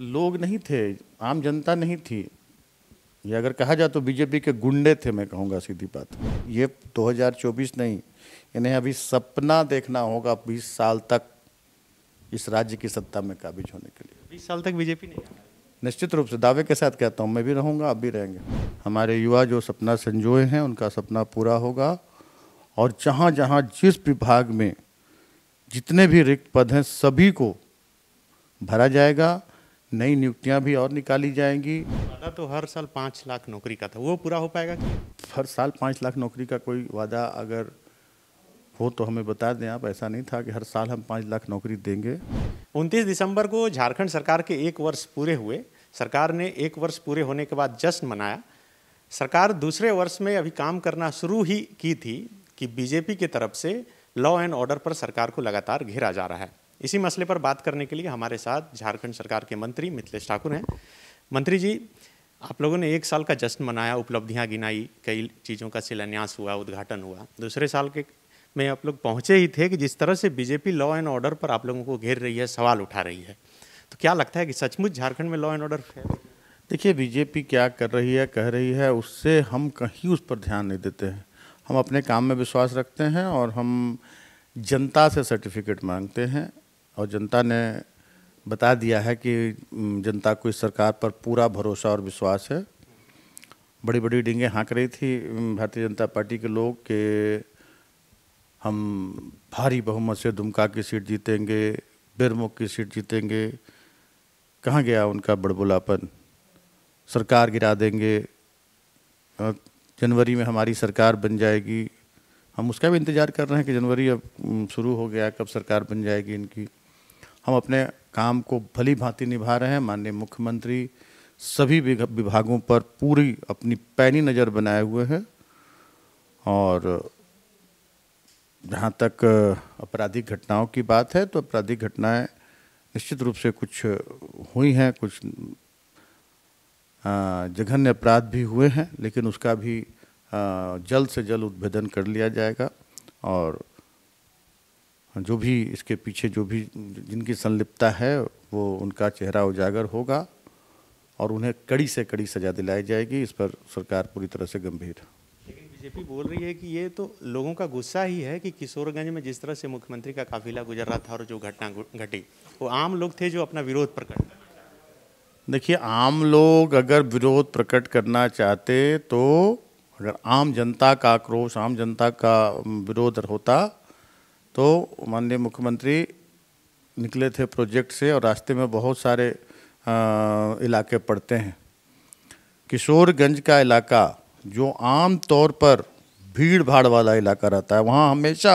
लोग नहीं थे आम जनता नहीं थी ये अगर कहा जाए तो बीजेपी के गुंडे थे मैं कहूँगा सीधी बात ये 2024 नहीं इन्हें अभी सपना देखना होगा 20 साल तक इस राज्य की सत्ता में काबिज होने के लिए 20 साल तक बीजेपी नहीं निश्चित रूप से दावे के साथ कहता हूँ मैं भी रहूँगा आप भी रहेंगे हमारे युवा जो सपना संजोए हैं उनका सपना पूरा होगा और जहाँ जहाँ जिस विभाग में जितने भी रिक्त पद हैं सभी को भरा जाएगा नई नियुक्तियां भी और निकाली जाएंगी वादा तो हर साल पाँच लाख नौकरी का था वो पूरा हो पाएगा कि हर साल पाँच लाख नौकरी का कोई वादा अगर हो तो हमें बता दें आप ऐसा नहीं था कि हर साल हम पाँच लाख नौकरी देंगे उनतीस दिसंबर को झारखंड सरकार के एक वर्ष पूरे हुए सरकार ने एक वर्ष पूरे होने के बाद जश्न मनाया सरकार दूसरे वर्ष में अभी काम करना शुरू ही की थी कि बीजेपी की तरफ से लॉ एंड ऑर्डर पर सरकार को लगातार घेरा जा रहा है इसी मसले पर बात करने के लिए हमारे साथ झारखंड सरकार के मंत्री मिथिलेश ठाकुर हैं मंत्री जी आप लोगों ने एक साल का जश्न मनाया उपलब्धियां गिनाई कई चीज़ों का शिलान्यास हुआ उद्घाटन हुआ दूसरे साल के में आप लोग पहुंचे ही थे कि जिस तरह से बीजेपी लॉ एंड ऑर्डर पर आप लोगों को घेर रही है सवाल उठा रही है तो क्या लगता है कि सचमुच झारखंड में लॉ एंड ऑर्डर देखिए बीजेपी क्या कर रही है कह रही है उससे हम कहीं उस पर ध्यान नहीं देते हैं हम अपने काम में विश्वास रखते हैं और हम जनता से सर्टिफिकेट मांगते हैं और जनता ने बता दिया है कि जनता को इस सरकार पर पूरा भरोसा और विश्वास है बड़ी बड़ी डिंगे हाँक रही थी भारतीय जनता पार्टी के लोग के हम भारी बहुमत से दुमका की सीट जीतेंगे बिरमुख की सीट जीतेंगे कहाँ गया उनका बड़बुलापन सरकार गिरा देंगे जनवरी में हमारी सरकार बन जाएगी हम उसका भी इंतज़ार कर रहे हैं कि जनवरी अब शुरू हो गया कब सरकार बन जाएगी इनकी हम अपने काम को भली भांति निभा रहे हैं माननीय मुख्यमंत्री सभी विभागों पर पूरी अपनी पैनी नज़र बनाए हुए हैं और जहाँ तक आपराधिक घटनाओं की बात है तो आपराधिक घटनाएं निश्चित रूप से कुछ हुई हैं कुछ जघन्य अपराध भी हुए हैं लेकिन उसका भी जल्द से जल्द उद्भेदन कर लिया जाएगा और जो भी इसके पीछे जो भी जिनकी संलिप्तता है वो उनका चेहरा उजागर होगा और उन्हें कड़ी से कड़ी सजा दिलाई जाएगी इस पर सरकार पूरी तरह से गंभीर लेकिन बीजेपी बोल रही है कि ये तो लोगों का गुस्सा ही है कि किशोरगंज में जिस तरह से मुख्यमंत्री का काफिला गुजर रहा था और जो घटना घटी वो आम लोग थे जो अपना विरोध प्रकट देखिए आम लोग अगर विरोध प्रकट करना चाहते तो अगर आम जनता का आक्रोश आम जनता का विरोध होता तो माननीय मुख्यमंत्री निकले थे प्रोजेक्ट से और रास्ते में बहुत सारे आ, इलाके पड़ते हैं किशोरगंज का इलाका जो आम तौर पर भीड़ भाड़ वाला इलाका रहता है वहाँ हमेशा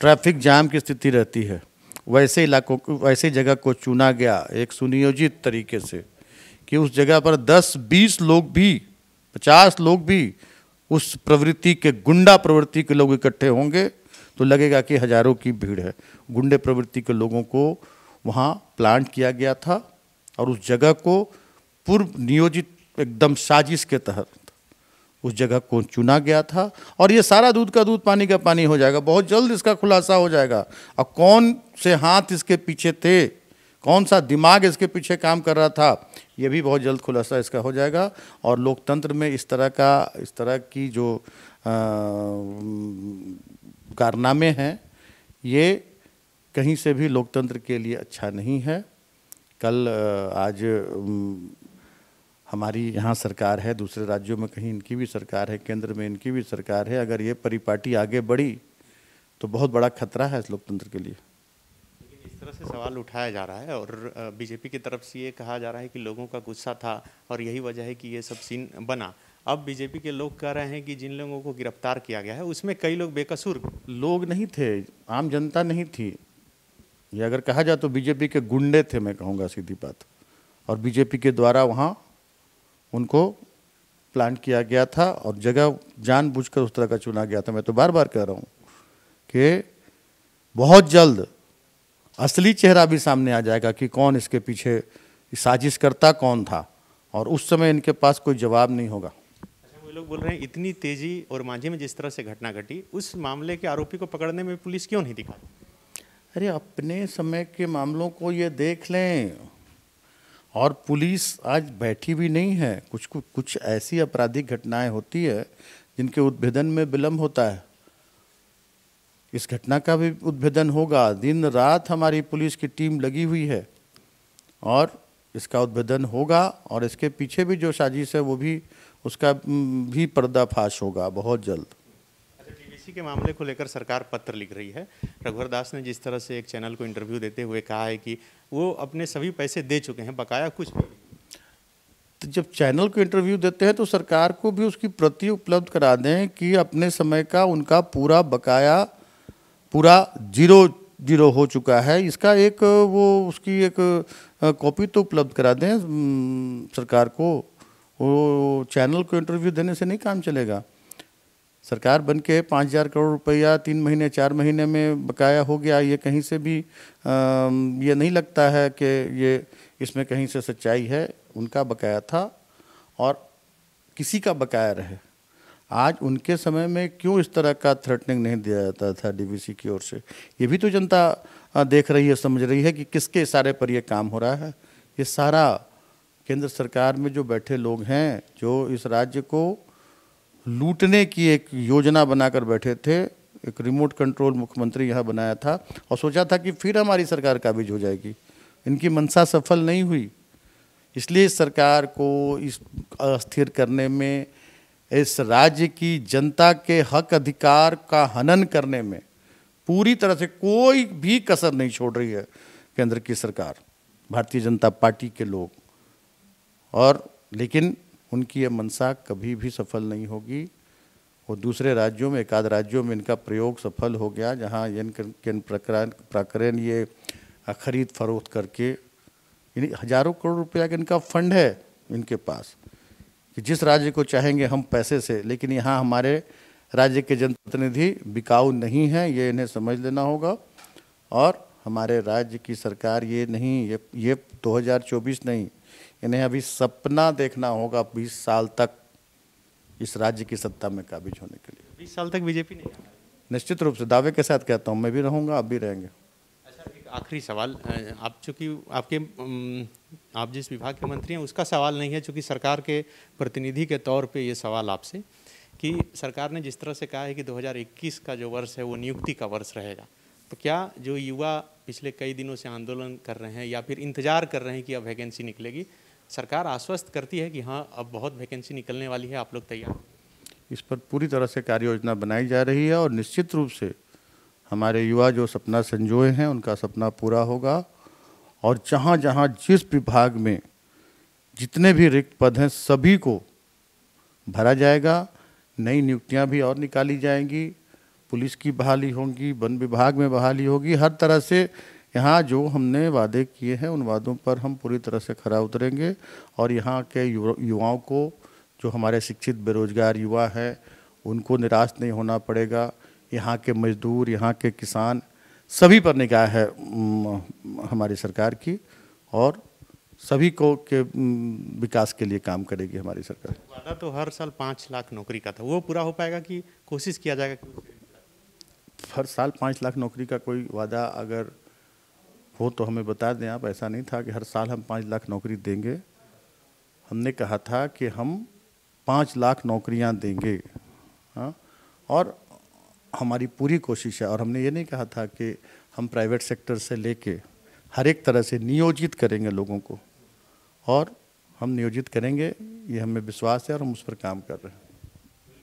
ट्रैफिक जाम की स्थिति रहती है वैसे इलाकों को वैसे जगह को चुना गया एक सुनियोजित तरीके से कि उस जगह पर 10-20 लोग भी 50 लोग भी उस प्रवृत्ति के गुंडा प्रवृत्ति के लोग इकट्ठे होंगे तो लगेगा कि हज़ारों की भीड़ है गुंडे प्रवृत्ति के लोगों को वहाँ प्लांट किया गया था और उस जगह को पूर्व नियोजित एकदम साजिश के तहत उस जगह को चुना गया था और ये सारा दूध का दूध पानी का पानी हो जाएगा बहुत जल्द इसका खुलासा हो जाएगा और कौन से हाथ इसके पीछे थे कौन सा दिमाग इसके पीछे काम कर रहा था ये भी बहुत जल्द खुलासा इसका हो जाएगा और लोकतंत्र में इस तरह का इस तरह की जो आ, कारनामे हैं ये कहीं से भी लोकतंत्र के लिए अच्छा नहीं है कल आज हमारी यहाँ सरकार है दूसरे राज्यों में कहीं इनकी भी सरकार है केंद्र में इनकी भी सरकार है अगर ये परिपाटी आगे बढ़ी तो बहुत बड़ा खतरा है इस लोकतंत्र के लिए इस तरह से सवाल उठाया जा रहा है और बीजेपी की तरफ से ये कहा जा रहा है कि लोगों का गुस्सा था और यही वजह है कि ये सब सीन बना अब बीजेपी के लोग कह रहे हैं कि जिन लोगों को गिरफ्तार किया गया है उसमें कई लोग बेकसूर लोग नहीं थे आम जनता नहीं थी ये अगर कहा जाए तो बीजेपी के गुंडे थे मैं कहूँगा सीधी बात और बीजेपी के द्वारा वहाँ उनको प्लान किया गया था और जगह जानबूझकर उस तरह का चुना गया था मैं तो बार बार कह रहा हूँ कि बहुत जल्द असली चेहरा भी सामने आ जाएगा कि कौन इसके पीछे साजिश करता कौन था और उस समय इनके पास कोई जवाब नहीं होगा लोग बोल रहे हैं इतनी तेजी और मांझे में जिस तरह से घटना घटी उस मामले के आरोपी को पकड़ने में पुलिस क्यों नहीं दिखा अरे अपने समय के मामलों को ये देख लें और पुलिस आज बैठी भी नहीं है कुछ कुछ, कुछ ऐसी आपराधिक घटनाएं होती है जिनके उद्भेदन में विलम्ब होता है इस घटना का भी उद्भेदन होगा दिन रात हमारी पुलिस की टीम लगी हुई है और इसका उद्भेदन होगा और इसके पीछे भी जो साजिश है वो भी उसका भी पर्दाफाश होगा बहुत जल्द अच्छा, के मामले को लेकर सरकार पत्र लिख रही है रघुवर दास ने जिस तरह से एक चैनल को इंटरव्यू देते हुए कहा है कि वो अपने सभी पैसे दे चुके हैं बकाया कुछ भी तो जब चैनल को इंटरव्यू देते हैं तो सरकार को भी उसकी प्रति उपलब्ध करा दें कि अपने समय का उनका पूरा बकाया पूरा जीरो जीरो हो चुका है इसका एक वो उसकी एक कॉपी तो उपलब्ध करा दें सरकार को वो चैनल को इंटरव्यू देने से नहीं काम चलेगा सरकार बन के पाँच हज़ार करोड़ रुपया तीन महीने चार महीने में बकाया हो गया ये कहीं से भी आ, ये नहीं लगता है कि ये इसमें कहीं से सच्चाई है उनका बकाया था और किसी का बकाया रहे आज उनके समय में क्यों इस तरह का थ्रेटनिंग नहीं दिया जाता था डीवीसी की ओर से ये भी तो जनता देख रही है समझ रही है कि किसके इशारे पर यह काम हो रहा है ये सारा केंद्र सरकार में जो बैठे लोग हैं जो इस राज्य को लूटने की एक योजना बनाकर बैठे थे एक रिमोट कंट्रोल मुख्यमंत्री यहाँ बनाया था और सोचा था कि फिर हमारी सरकार काबिज हो जाएगी इनकी मंशा सफल नहीं हुई इसलिए इस सरकार को इस अस्थिर करने में इस राज्य की जनता के हक अधिकार का हनन करने में पूरी तरह से कोई भी कसर नहीं छोड़ रही है केंद्र की सरकार भारतीय जनता पार्टी के लोग और लेकिन उनकी ये मनसा कभी भी सफल नहीं होगी वो दूसरे राज्यों में एकाध राज्यों में इनका प्रयोग सफल हो गया जहाँ यन किन प्रकरण प्रकरण ये खरीद फरोख्त करके यानी हजारों करोड़ रुपया का इनका फंड है इनके पास कि जिस राज्य को चाहेंगे हम पैसे से लेकिन यहाँ हमारे राज्य के जनप्रतिनिधि बिकाऊ नहीं हैं ये इन्हें समझ लेना होगा और हमारे राज्य की सरकार ये नहीं ये ये 2024 नहीं इन्हें अभी सपना देखना होगा बीस साल तक इस राज्य की सत्ता में काबिज होने के लिए बीस साल तक बीजेपी नहीं निश्चित रूप से दावे के साथ कहता हूँ मैं भी रहूँगा आप भी रहेंगे अच्छा एक आखिरी सवाल आप चूँकि आपके आप जिस विभाग के मंत्री हैं उसका सवाल नहीं है चूँकि सरकार के प्रतिनिधि के तौर पे ये सवाल आपसे कि सरकार ने जिस तरह से कहा है कि 2021 का जो वर्ष है वो नियुक्ति का वर्ष रहेगा तो क्या जो युवा पिछले कई दिनों से आंदोलन कर रहे हैं या फिर इंतजार कर रहे हैं कि अब वैकेंसी निकलेगी सरकार आश्वस्त करती है कि हाँ अब बहुत वैकेंसी निकलने वाली है आप लोग तैयार इस पर पूरी तरह से कार्य योजना बनाई जा रही है और निश्चित रूप से हमारे युवा जो सपना संजोए हैं उनका सपना पूरा होगा और जहाँ जहाँ जिस विभाग में जितने भी रिक्त पद हैं सभी को भरा जाएगा नई नियुक्तियाँ भी और निकाली जाएंगी पुलिस की बहाली होगी वन विभाग में बहाली होगी हर तरह से यहाँ जो हमने वादे किए हैं उन वादों पर हम पूरी तरह से खरा उतरेंगे और यहाँ के युवाओं को जो हमारे शिक्षित बेरोजगार युवा हैं उनको निराश नहीं होना पड़ेगा यहाँ के मजदूर यहाँ के किसान सभी पर निगाह है हमारी सरकार की और सभी को के विकास के लिए काम करेगी हमारी सरकार वादा तो हर साल पाँच लाख नौकरी का था वो पूरा हो पाएगा कि कोशिश किया जाएगा कि हर साल पाँच लाख नौकरी का कोई वादा अगर हो तो हमें बता दें आप ऐसा नहीं था कि हर साल हम पाँच लाख नौकरी देंगे हमने कहा था कि हम पाँच लाख नौकरियां देंगे हाँ और हमारी पूरी कोशिश है और हमने ये नहीं कहा था कि हम प्राइवेट सेक्टर से लेके हर एक तरह से नियोजित करेंगे लोगों को और हम नियोजित करेंगे ये हमें विश्वास है और हम उस पर काम कर रहे हैं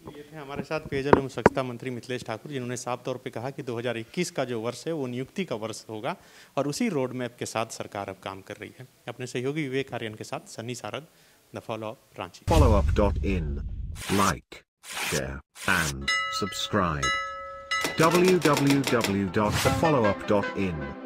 ये थे हमारे साथ पेयजल एवं स्वच्छता मंत्री मिथिलेश ठाकुर जिन्होंने साफ तौर पे कहा कि 2021 का जो वर्ष है वो नियुक्ति का वर्ष होगा और उसी रोड मैप के साथ सरकार अब काम कर रही है अपने सहयोगी विवेक आर्यन के साथ Sunny Sarad the follow up Ranchi follow up dot in like share and subscribe www.thefollowup.in